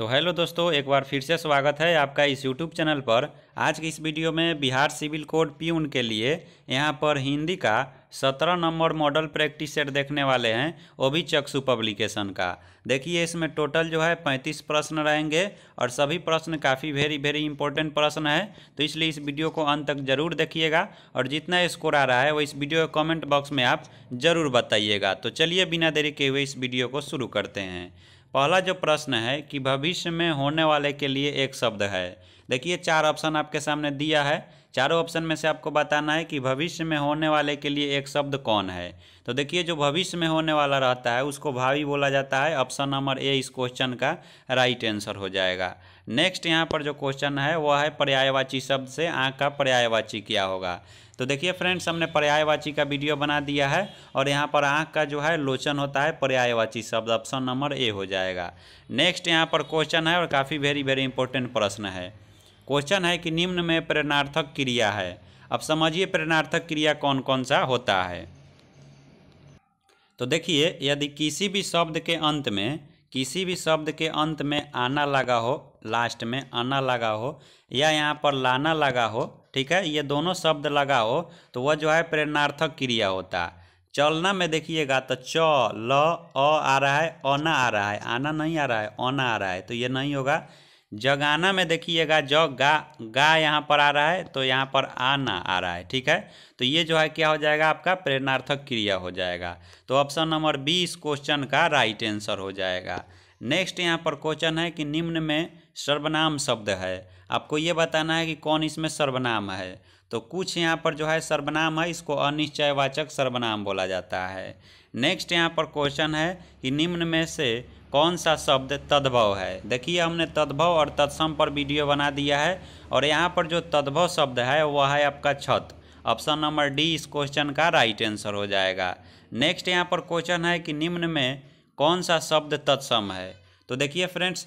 तो हेलो दोस्तों एक बार फिर से स्वागत है आपका इस यूट्यूब चैनल पर आज की इस वीडियो में बिहार सिविल कोड पीयून के लिए यहाँ पर हिंदी का सत्रह नंबर मॉडल प्रैक्टिस सेट देखने वाले हैं वो भी चक्षु पब्लिकेशन का देखिए इसमें टोटल जो है पैंतीस प्रश्न रहेंगे और सभी प्रश्न काफ़ी वेरी वेरी इंपॉर्टेंट प्रश्न है तो इसलिए इस वीडियो को अंत तक जरूर देखिएगा और जितना स्कोर आ रहा है वो इस वीडियो के कॉमेंट बॉक्स में आप ज़रूर बताइएगा तो चलिए बिना देरी के हुए इस वीडियो को शुरू करते हैं पहला जो प्रश्न है कि भविष्य में होने वाले के लिए एक शब्द है देखिए चार ऑप्शन आपके सामने दिया है चारों ऑप्शन में से आपको बताना है कि भविष्य में होने वाले के लिए एक शब्द कौन है तो देखिए जो भविष्य में होने वाला रहता है उसको भावी बोला जाता है ऑप्शन नंबर ए इस क्वेश्चन का राइट आंसर हो जाएगा नेक्स्ट यहाँ पर जो क्वेश्चन है वह है पर्यायवाची शब्द से आँख का पर्यायवाची क्या होगा तो देखिए फ्रेंड्स हमने पर्यायवाची का वीडियो बना दिया है और यहाँ पर आँख का जो है लोचन होता है पर्यायवाची शब्द ऑप्शन नंबर ए हो जाएगा नेक्स्ट यहाँ पर क्वेश्चन है और काफ़ी वेरी वेरी इंपॉर्टेंट प्रश्न है क्वेश्चन है कि निम्न में प्रेरणार्थक क्रिया है अब समझिए प्रेरणार्थक क्रिया कौन कौन सा होता है तो देखिए यदि किसी भी शब्द के अंत में किसी भी शब्द के अंत में आना लगा हो लास्ट में आना लगा हो या यहाँ पर लाना लगा हो ठीक है ये दोनों शब्द लगाओ तो वह जो है प्रेरणार्थक क्रिया होता है चलना में देखिएगा तो च ल अ आ रहा है अना आ रहा है आना नहीं आ रहा है अना आ रहा है तो ये नहीं होगा जगाना में देखिएगा ज गा गा यहाँ पर आ रहा है तो यहाँ पर आना आ रहा है ठीक है तो ये जो है क्या हो जाएगा आपका प्रेरणार्थक क्रिया हो जाएगा तो ऑप्शन नंबर बी इस क्वेश्चन का राइट आंसर हो जाएगा नेक्स्ट यहाँ पर क्वेश्चन है कि निम्न में सर्वनाम शब्द है आपको ये बताना है कि कौन इसमें सर्वनाम है तो कुछ यहाँ पर जो है सर्वनाम है इसको अनिश्चयवाचक सर्वनाम बोला जाता है नेक्स्ट यहाँ पर क्वेश्चन है कि निम्न में से कौन सा शब्द तद्भव है देखिए हमने तद्भव और तत्सम पर वीडियो बना दिया है और यहाँ पर जो तद्भव शब्द है वह है आपका छत ऑप्शन नंबर डी इस क्वेश्चन का राइट आंसर हो जाएगा नेक्स्ट यहाँ पर क्वेश्चन है कि निम्न में कौन सा शब्द तत्सम है तो देखिए फ्रेंड्स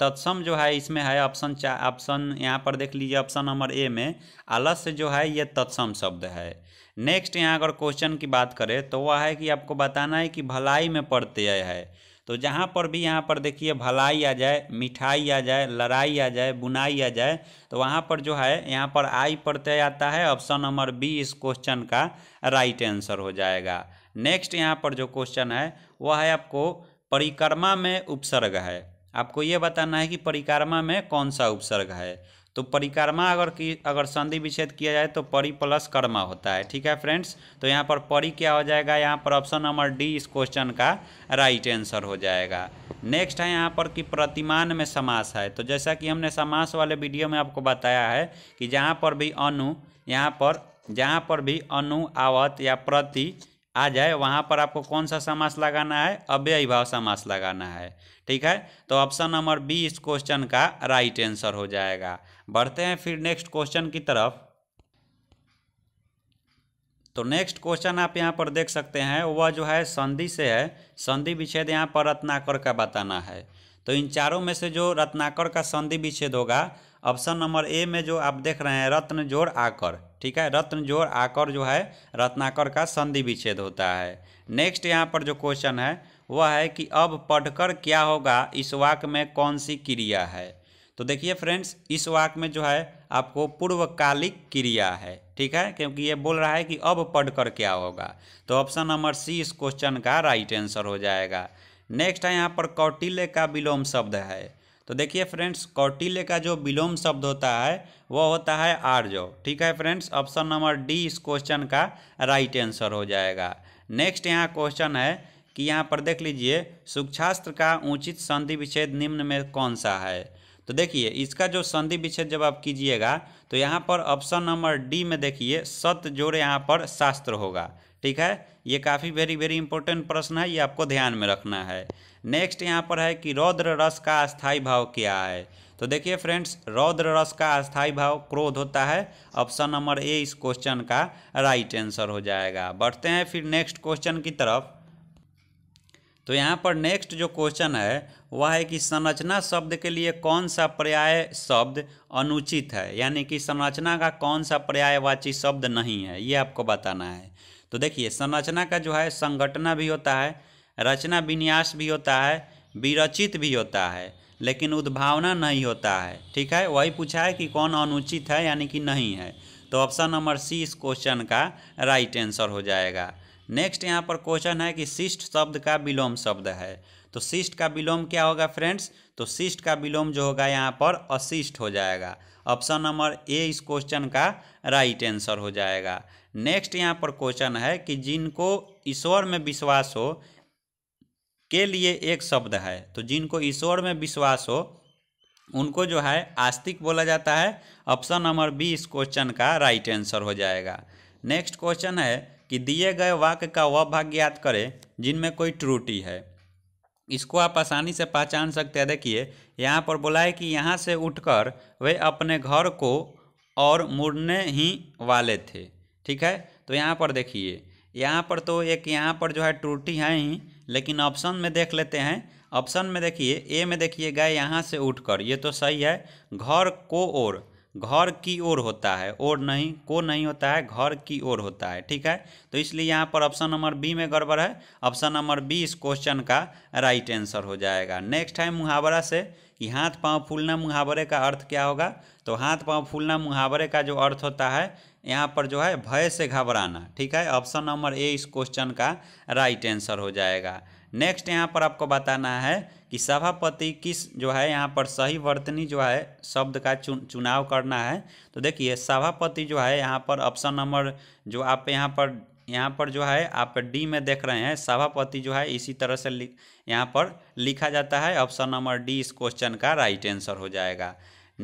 तत्सम जो है इसमें है ऑप्शन चार ऑप्शन यहाँ पर देख लीजिए ऑप्शन नंबर ए में आलस्य जो है ये तत्सम शब्द है नेक्स्ट यहाँ अगर क्वेश्चन की बात करें तो वह है कि आपको बताना है कि भलाई में प्रत्यय है तो जहाँ पर भी यहाँ पर देखिए भलाई आ जाए मिठाई आ जाए लड़ाई आ जाए बुनाई आ जाए तो वहाँ पर जो है यहाँ पर आई प्रत्यय आता है ऑप्शन नंबर बी इस क्वेश्चन का राइट आंसर हो जाएगा नेक्स्ट यहाँ पर जो क्वेश्चन है वह है आपको परिक्रमा में उपसर्ग है आपको ये बताना है कि परिक्रमा में कौन सा उपसर्ग है तो परिक्रमा अगर की अगर संधि विच्छेद किया जाए तो परि प्लस कर्मा होता है ठीक है फ्रेंड्स तो यहाँ पर परि क्या हो जाएगा यहाँ पर ऑप्शन नंबर डी इस क्वेश्चन का राइट आंसर हो जाएगा नेक्स्ट है यहाँ पर कि प्रतिमान में समास है तो जैसा कि हमने समास वाले वीडियो में आपको बताया है कि जहाँ पर भी अनु यहाँ पर जहाँ पर भी अनु आवत या प्रति आ जाए वहाँ पर आपको कौन सा समास लगाना है अव्यय भाव समास लगाना है ठीक है तो ऑप्शन नंबर बी इस क्वेश्चन का राइट आंसर हो जाएगा बढ़ते हैं फिर नेक्स्ट क्वेश्चन की तरफ तो नेक्स्ट क्वेश्चन आप यहाँ पर देख सकते हैं वह जो है संधि से है संधि विच्छेद यहाँ पर रत्नाकर का बताना है तो इन चारों में से जो रत्नाकर का संधि विच्छेद होगा ऑप्शन नंबर ए में जो आप देख रहे हैं रत्न जोड़ आकर ठीक है रत्न जोड़ आकर जो है रत्नाकर का संधि विच्छेद होता है नेक्स्ट यहाँ पर जो क्वेश्चन है वह है कि अब पढ़कर क्या होगा इस वाक में कौन सी क्रिया है तो देखिए फ्रेंड्स इस वाक में जो है आपको पूर्वकालिक क्रिया है ठीक है क्योंकि ये बोल रहा है कि अब पढ़कर क्या होगा तो ऑप्शन नंबर सी इस क्वेश्चन का राइट आंसर हो जाएगा नेक्स्ट है यहाँ पर कौटिल्य का विलोम शब्द है तो देखिए फ्रेंड्स कौटिल्य का जो विलोम शब्द होता है वह होता है आर्जो ठीक है फ्रेंड्स ऑप्शन नंबर डी इस क्वेश्चन का राइट आंसर हो जाएगा नेक्स्ट यहाँ क्वेश्चन है कि यहाँ पर देख लीजिए सुखशास्त्र का उचित संधि विच्छेद निम्न में कौन सा है तो देखिए इसका जो संधि विच्छेद जब आप कीजिएगा तो यहाँ पर ऑप्शन नंबर डी में देखिए सत जोड़ यहाँ पर शास्त्र होगा ठीक है ये काफ़ी वेरी वेरी इंपॉर्टेंट प्रश्न है ये आपको ध्यान में रखना है नेक्स्ट यहाँ पर है कि रौद्र रस का अस्थाई भाव क्या है तो देखिए फ्रेंड्स रौद्र रस का अस्थाई भाव क्रोध होता है ऑप्शन नंबर ए इस क्वेश्चन का राइट आंसर हो जाएगा बढ़ते हैं फिर नेक्स्ट क्वेश्चन की तरफ तो यहाँ पर नेक्स्ट जो क्वेश्चन है वह है कि संरचना शब्द के लिए कौन सा पर्याय शब्द अनुचित है यानी कि संरचना का कौन सा पर्यायवाची शब्द नहीं है ये आपको बताना है तो देखिए संरचना का जो है संगठना भी होता है रचना विन्यास भी होता है विरचित भी होता है लेकिन उद्भावना नहीं होता है ठीक है वही पूछा है कि कौन अनुचित है यानी कि नहीं है तो ऑप्शन नंबर सी इस क्वेश्चन का राइट आंसर हो जाएगा नेक्स्ट यहाँ पर क्वेश्चन है कि शिष्ट शब्द का विलोम शब्द है तो शिष्ट का विलोम क्या होगा फ्रेंड्स तो शिष्ट का विलोम जो होगा यहाँ पर अशिष्ट हो जाएगा ऑप्शन नंबर ए इस क्वेश्चन का राइट आंसर हो जाएगा नेक्स्ट यहाँ पर क्वेश्चन है कि जिनको ईश्वर में विश्वास हो के लिए एक शब्द है तो जिनको ईश्वर में विश्वास हो उनको जो है आस्तिक बोला जाता है ऑप्शन नंबर बी इस क्वेश्चन का राइट आंसर हो जाएगा नेक्स्ट क्वेश्चन है कि दिए गए वाक्य का वह भाग ज्ञात करें जिनमें कोई त्रुटि है इसको आप आसानी से पहचान सकते हैं देखिए यहाँ पर बोला है कि यहाँ से उठकर वे अपने घर को और मुड़ने ही वाले थे ठीक है तो यहाँ पर देखिए यहाँ पर तो एक यहाँ पर जो है त्रुटि है ही लेकिन ऑप्शन में देख लेते हैं ऑप्शन में देखिए ए में देखिए गए यहाँ से उठकर ये तो सही है घर को ओर घर की ओर होता है और नहीं को नहीं होता है घर की ओर होता है ठीक है तो इसलिए यहाँ पर ऑप्शन नंबर बी में गड़बड़ है ऑप्शन नंबर बी इस क्वेश्चन का राइट आंसर हो जाएगा नेक्स्ट है मुहावरा से कि हाथ पाँव फूलना मुहावरे का अर्थ क्या होगा तो हाथ पाँव फूलना मुहावरे का जो अर्थ होता है यहाँ पर जो है भय से घबराना ठीक है ऑप्शन नंबर ए इस क्वेश्चन का राइट आंसर हो जाएगा नेक्स्ट यहाँ पर आपको बताना है कि सभापति किस जो है यहाँ पर सही वर्तनी जो है शब्द का चुन, चुनाव करना है तो देखिए सभापति जो है यहाँ पर ऑप्शन नंबर जो आप यहाँ पर यहाँ पर जो है आप डी में देख रहे हैं सभापति जो है इसी तरह से यहाँ पर लिखा जाता है ऑप्शन नंबर डी इस क्वेश्चन का राइट आंसर हो जाएगा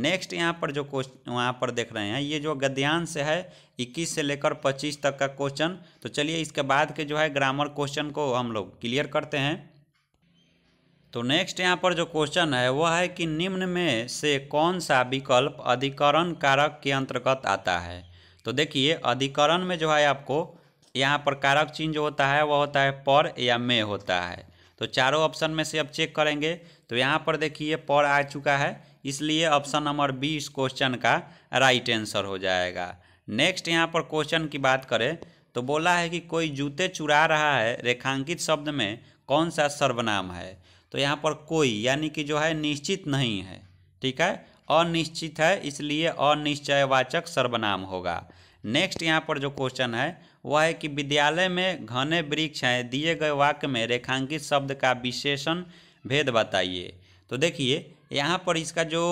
नेक्स्ट यहाँ पर जो क्वेश्चन वहाँ पर देख रहे हैं ये जो गद्यांश है इक्कीस से लेकर पच्चीस तक का क्वेश्चन तो चलिए इसके बाद के जो है ग्रामर क्वेश्चन को हम लोग क्लियर करते हैं तो नेक्स्ट यहाँ पर जो क्वेश्चन है वह है कि निम्न में से कौन सा विकल्प अधिकरण कारक के अंतर्गत आता है तो देखिए अधिकरण में जो है आपको यहाँ पर कारक चिन्ह जो होता है वह होता है पर या में होता है तो चारों ऑप्शन में से आप चेक करेंगे तो यहाँ पर देखिए पर आ चुका है इसलिए ऑप्शन नंबर बी इस क्वेश्चन का राइट आंसर हो जाएगा नेक्स्ट यहाँ पर क्वेश्चन की बात करें तो बोला है कि कोई जूते चुरा रहा है रेखांकित शब्द में कौन सा सर्वनाम है तो यहाँ पर कोई यानी कि जो है निश्चित नहीं है ठीक है अनिश्चित है इसलिए अनिश्चयवाचक सर्वनाम होगा नेक्स्ट यहाँ पर जो क्वेश्चन है वह है कि विद्यालय में घने वृक्ष हैं दिए गए वाक्य में रेखांकित शब्द का विशेषण भेद बताइए तो देखिए यहाँ पर इसका जो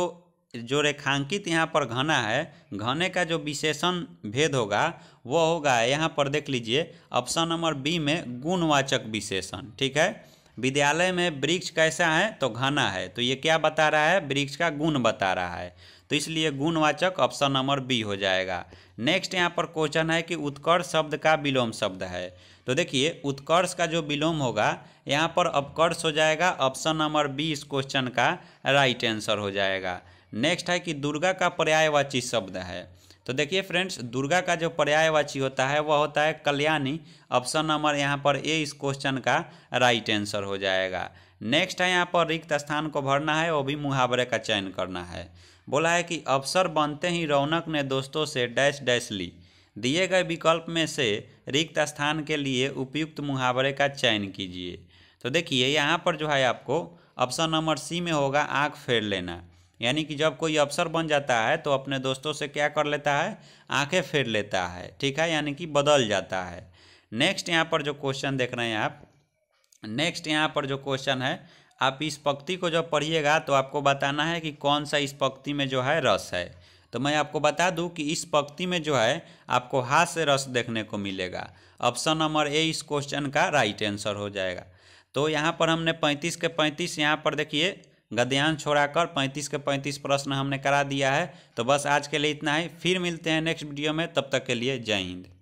जो रेखांकित यहाँ पर घना है घने का जो विशेषण भेद होगा वह होगा यहाँ पर देख लीजिए ऑप्शन नंबर बी में गुणवाचक विशेषण ठीक है विद्यालय में वृक्ष कैसा है तो घना है तो ये क्या बता रहा है वृक्ष का गुण बता रहा है तो इसलिए गुणवाचक ऑप्शन नंबर बी हो जाएगा नेक्स्ट यहाँ पर क्वेश्चन है कि उत्कर्ष शब्द का विलोम शब्द है तो देखिए उत्कर्ष का जो विलोम होगा यहाँ पर अपकर्ष हो जाएगा ऑप्शन नंबर बी इस क्वेश्चन का राइट आंसर हो जाएगा नेक्स्ट है कि दुर्गा का पर्यायवाची शब्द है तो देखिए फ्रेंड्स दुर्गा का जो पर्यायवाची होता है वह होता है कल्याणी ऑप्शन नंबर यहाँ पर ए इस क्वेश्चन का राइट आंसर हो जाएगा नेक्स्ट है यहाँ पर रिक्त स्थान को भरना है वो भी मुहावरे का चयन करना है बोला है कि अवसर बनते ही रौनक ने दोस्तों से डैश डैश ली दिए गए विकल्प में से रिक्त स्थान के लिए उपयुक्त मुहावरे का चयन कीजिए तो देखिए यहाँ पर जो है आपको ऑप्शन नंबर सी में होगा आँख फेर लेना यानी कि जब कोई अफसर बन जाता है तो अपने दोस्तों से क्या कर लेता है आंखें फेर लेता है ठीक है यानी कि बदल जाता है नेक्स्ट यहाँ पर जो क्वेश्चन देख रहे हैं आप नेक्स्ट यहाँ पर जो क्वेश्चन है आप इस पक्ति को जब पढ़िएगा तो आपको बताना है कि कौन सा इस पक्ति में जो है रस है तो मैं आपको बता दूं कि इस पंक्ति में जो है आपको हास्य रस देखने को मिलेगा ऑप्शन नंबर ए इस क्वेश्चन का राइट आंसर हो जाएगा तो यहाँ पर हमने पैंतीस के पैंतीस यहाँ पर देखिए गद्यांश छोड़ाकर पैंतीस के पैंतीस प्रश्न हमने करा दिया है तो बस आज के लिए इतना ही फिर मिलते हैं नेक्स्ट वीडियो में तब तक के लिए जय हिंद